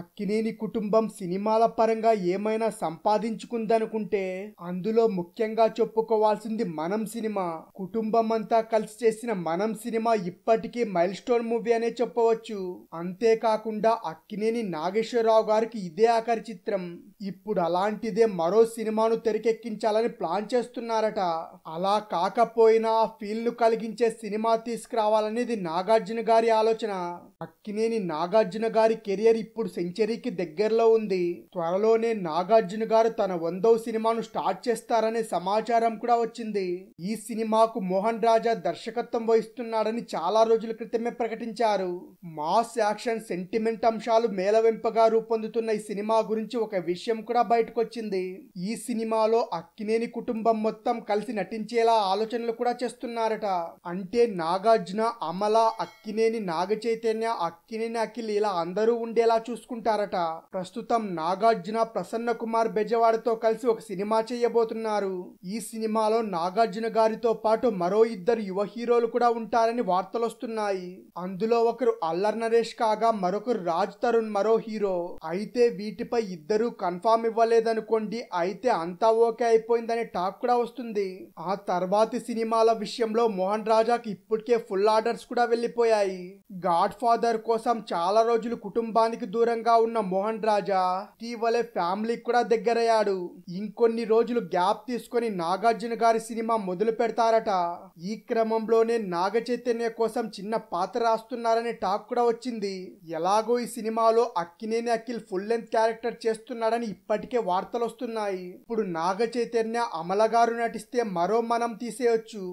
అక్కినేని కుటుంబం సినిమాల పరంగా ఏమైనా సంపాదించుకుందనుకుంటే అందులో ముఖ్యంగా చెప్పుకోవాల్సింది మనం సినిమా కుటుంబం అంతా కలిసి చేసిన మనం సినిమా ఇప్పటికీ మైల్ స్టోన్ మూవీ అనే చెప్పవచ్చు అంతేకాకుండా అక్కినేని నాగేశ్వరరావు గారికి ఇదే ఆఖరి చిత్రం ఇప్పుడు అలాంటిదే మరో సినిమాను తెరకెక్కించాలని ప్లాన్ చేస్తున్నారట అలా కాకపోయినా ఆ ఫీల్ను కలిగించే సినిమా తీసుకురావాలనేది నాగార్జున గారి ఆలోచన అక్కినేని నాగార్జున గారి కెరియర్ ఇప్పుడు సెంచరీకి దగ్గరలో ఉంది త్వరలోనే నాగార్జున గారు తన వందవ సినిమాను స్టార్ట్ చేస్తారనే సమాచారం కూడా వచ్చింది ఈ సినిమాకు మోహన్ రాజా దర్శకత్వం వహిస్తున్నాడని చాలా రోజుల క్రితమే ప్రకటించారు మాస్ యాక్షన్ సెంటిమెంట్ అంశాలు మేలవింపగా రూపొందుతున్న ఈ సినిమా గురించి ఒక విషయం కూడా బయటకొచ్చింది ఈ సినిమాలో అక్కినేని కుటుంబం మొత్తం కలిసి నటించేలా ఆలోచనలు కూడా చేస్తున్నారట అంటే నాగార్జున అమల అక్కినేని నాగ చైతన్య అక్కినేని అఖిల్ ఇలా అందరూ ఉండేలా చూసుకుంటారు చేసుకుంటారట ప్రస్తుతం నాగార్జున ప్రసన్న కుమార్ బెజవాడతో కలిసి ఒక సినిమా చేయబోతున్నారు ఈ సినిమాలో నాగార్జున గారితో పాటు మరో ఇద్దరు యువ హీరోలు కూడా ఉంటారని వార్తలొస్తున్నాయి అందులో ఒకరు అల్లర్ నరేష్ కాగా మరొకరు రాజ్ తరుణ్ మరో హీరో అయితే వీటిపై ఇద్దరు కన్ఫామ్ ఇవ్వలేదనుకోండి అయితే అంతా ఓకే అయిపోయిందనే టాక్ కూడా వస్తుంది ఆ తర్వాతి సినిమాల విషయంలో మోహన్ రాజాకి ఇప్పటికే ఫుల్ ఆర్డర్స్ కూడా వెళ్ళిపోయాయి గాడ్ ఫాదర్ కోసం చాలా రోజులు కుటుంబానికి దూరం దూరంగా ఉన్న మోహన్ రాజా ఇటీవలే ఫ్యామిలీ కూడా దగ్గరయ్యాడు ఇంకొన్ని రోజులు గ్యాప్ తీసుకొని నాగార్జున గారి సినిమా మొదలు పెడతారట ఈ క్రమంలోనే నాగ చైతన్య కోసం చిన్న పాత్ర రాస్తున్నారనే టాక్ కూడా వచ్చింది ఎలాగో ఈ సినిమాలో Akkineni Akhil full length character చేస్తున్నాడని ఇప్పటికే వార్తలు వస్తున్నాయి ఇప్పుడు నాగ చైతన్య అమల గారు నటిస్తే మరో మనం తీసేయొచ్చు